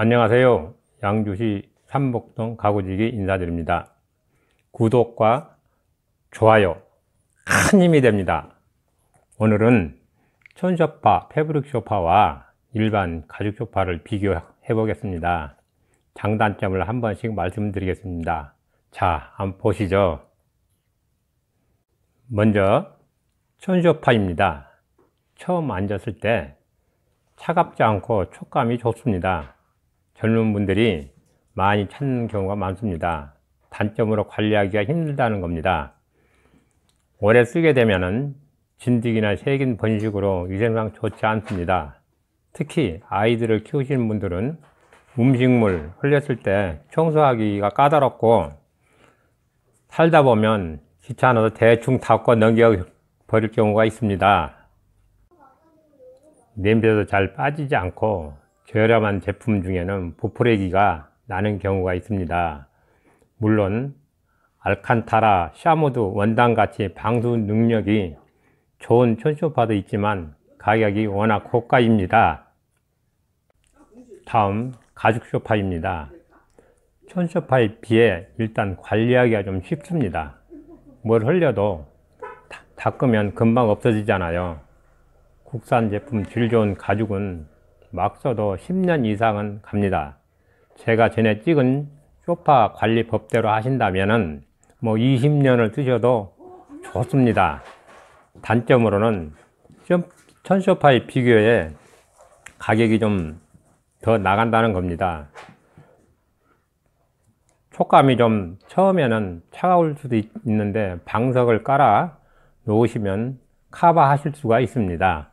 안녕하세요. 양주시 삼복동 가구지기 인사드립니다. 구독과 좋아요 큰 힘이 됩니다. 오늘은 천소파, 패브릭 소파와 일반 가죽 소파를 비교해 보겠습니다. 장단점을 한 번씩 말씀드리겠습니다. 자, 한번 보시죠. 먼저 천소파입니다. 처음 앉았을 때 차갑지 않고 촉감이 좋습니다. 젊은 분들이 많이 찾는 경우가 많습니다. 단점으로 관리하기가 힘들다는 겁니다. 오래 쓰게 되면 진드기나 세균 번식으로 위생상 좋지 않습니다. 특히 아이들을 키우시는 분들은 음식물 흘렸을 때 청소하기가 까다롭고 살다 보면 귀찮아서 대충 닦고 넘겨 버릴 경우가 있습니다. 냄새도 잘 빠지지 않고 저렴한 제품 중에는 부풀액기가 나는 경우가 있습니다. 물론 알칸타라, 샤모드 원단같이 방수 능력이 좋은 천쇼파도 있지만 가격이 워낙 고가입니다. 다음 가죽 쇼파입니다. 천쇼파에 비해 일단 관리하기가 좀 쉽습니다. 뭘 흘려도 닦으면 금방 없어지잖아요. 국산 제품 질 좋은 가죽은 막 써도 10년 이상은 갑니다. 제가 전에 찍은 쇼파 관리 법대로 하신다면 뭐 20년을 쓰셔도 좋습니다. 단점으로는 천쇼파의 비교에 가격이 좀 더 나간다는 겁니다. 촉감이 좀 처음에는 차가울 수도 있는데 방석을 깔아 놓으시면 카바 하실 수가 있습니다.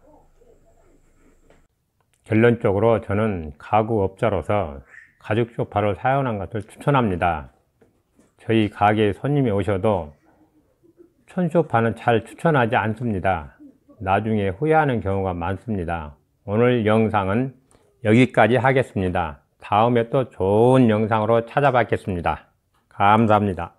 결론적으로 저는 가구업자로서 가죽 소파를 사용한 것을 추천합니다. 저희 가게에 손님이 오셔도 천소파는 잘 추천하지 않습니다. 나중에 후회하는 경우가 많습니다. 오늘 영상은 여기까지 하겠습니다. 다음에 또 좋은 영상으로 찾아뵙겠습니다. 감사합니다.